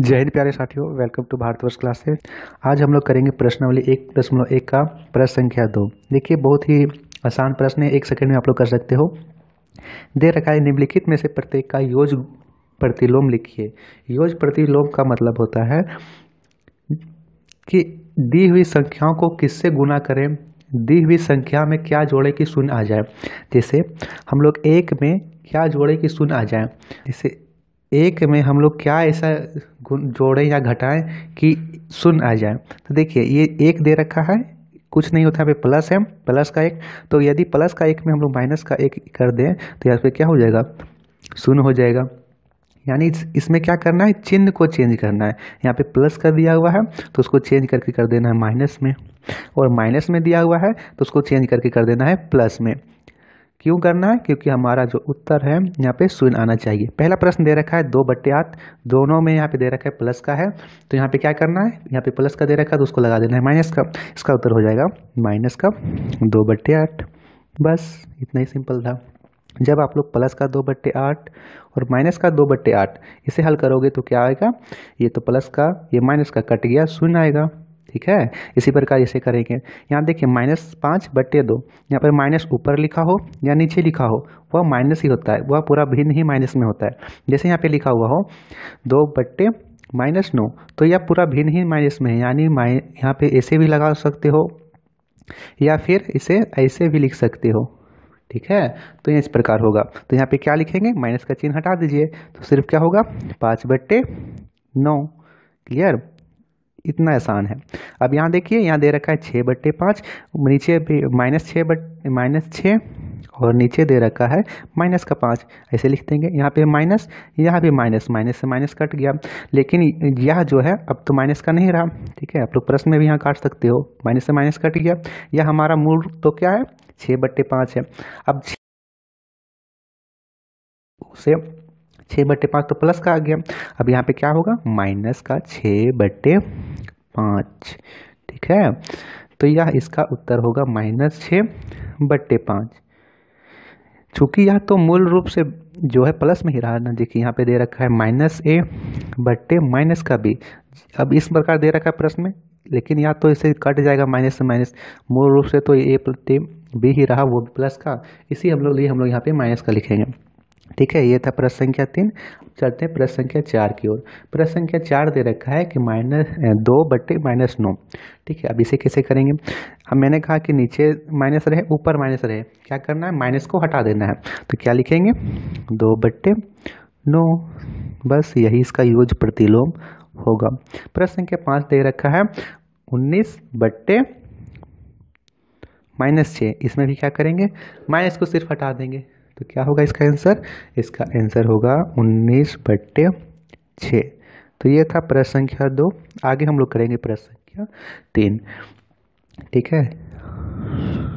जय हिंद प्यारे साथियों वेलकम टू भारतवर्ष क्लासेस आज हम लोग करेंगे प्रश्नावली एक दशमलव एक का प्रश्न संख्या दो देखिए बहुत ही आसान प्रश्न है एक सेकंड में आप लोग कर सकते हो दे रखा है निम्नलिखित में से प्रत्येक का योज प्रतिलोम लिखिए योज प्रतिलोम का मतलब होता है कि दी हुई संख्याओं को किससे गुना करें दी हुई संख्या में क्या जोड़े की सुन आ जाए जैसे हम लोग एक में क्या जोड़े की सुन आ जाए जैसे एक में हम लोग क्या ऐसा गुण जोड़ें या घटाएं कि सुन आ जाए तो देखिए ये एक दे रखा है कुछ नहीं होता यहाँ प्लस है प्लस का एक तो यदि प्लस का एक में हम लोग माइनस का एक कर दें तो यहाँ पे क्या हो जाएगा सुन हो जाएगा यानी इसमें क्या करना है चिन्ह को चेंज करना है यहाँ पे प्लस कर दिया हुआ है तो उसको चेंज करके कर देना है माइनस में और माइनस में दिया हुआ है तो उसको चेंज करके कर देना है प्लस में क्यों करना है क्योंकि हमारा जो उत्तर है यहाँ पे शून्य आना चाहिए पहला प्रश्न दे रखा है दो बट्टे आठ दोनों में यहाँ पे दे रखा है प्लस का है तो यहाँ पे क्या करना है यहाँ पे प्लस का दे रखा है तो उसको लगा देना है माइनस का इसका उत्तर हो जाएगा माइनस का दो बट्टे आठ बस इतना ही सिंपल था जब आप लोग प्लस का दो बट्टे आठ और माइनस का दो बट्टे आठ इसे हल करोगे तो क्या आएगा ये तो प्लस का ये माइनस का कट गया शून्य आएगा ठीक है इसी प्रकार इसे करेंगे यहाँ देखिए माइनस पाँच बटे दो यहाँ पर माइनस ऊपर लिखा हो या नीचे लिखा हो वह माइनस ही होता है वह पूरा भिन्न ही माइनस में होता है जैसे यहाँ पे लिखा हुआ हो दो बट्टे माइनस नौ तो यह पूरा भिन्न ही माइनस में है यानी माइ यहाँ पे ऐसे भी लगा सकते हो या फिर इसे ऐसे भी लिख सकते हो ठीक है तो यह इस प्रकार होगा तो यहाँ पे क्या लिखेंगे माइनस का चिन्ह हटा दीजिए तो सिर्फ क्या होगा पाँच बट्टे नौ क्लियर इतना आसान है अब यहाँ देखिए यहाँ दे रखा है छः बट्टे पाँच नीचे भी माइनस छः बट माइनस छः और नीचे दे रखा है माइनस का पाँच ऐसे लिख देंगे यहाँ पे माइनस यहाँ भी माइनस माइनस से माइनस कट गया लेकिन यह जो है अब तो माइनस का नहीं रहा ठीक है आप लोग प्रश्न में भी यहाँ काट सकते हो माइनस से माइनस कट गया यह हमारा मूल तो क्या है छः बट्टे पाँच है अब उसे छः बट्टे पाँच तो प्लस का आ गया अब यहाँ पे क्या होगा माइनस का छः बट्टे पाँच ठीक है तो यह इसका उत्तर होगा माइनस छः बट्टे पाँच चूँकि यह तो मूल रूप से जो है प्लस में ही रहा ना देखिए यहाँ पे दे रखा है माइनस ए बट्टे माइनस का बी अब इस प्रकार दे रखा है प्रश्न में लेकिन या तो इसे कट जाएगा माइनस से माइनस मूल रूप से तो ए बी ही रहा वो प्लस का इसी हम लोग लिए हम लोग यहाँ पे माइनस का लिखेंगे ठीक है ये था प्रश्न संख्या तीन चलते हैं प्रश्न संख्या चार की ओर प्रश्न संख्या चार दे रखा है कि माइनस दो बट्टे माइनस नौ ठीक है अब इसे कैसे करेंगे अब मैंने कहा कि नीचे माइनस रहे ऊपर माइनस रहे क्या करना है माइनस को हटा देना है तो क्या लिखेंगे दो बट्टे नौ बस यही इसका यूज प्रतिलोम होगा प्रश्न संख्या पाँच दे रखा है उन्नीस बट्टे माइनस छः इसमें भी क्या करेंगे माइनस को सिर्फ हटा देंगे तो क्या होगा इसका आंसर इसका आंसर होगा उन्नीस बट्टे छः तो ये था प्रश्न संख्या दो आगे हम लोग करेंगे प्रश्न संख्या तीन ठीक है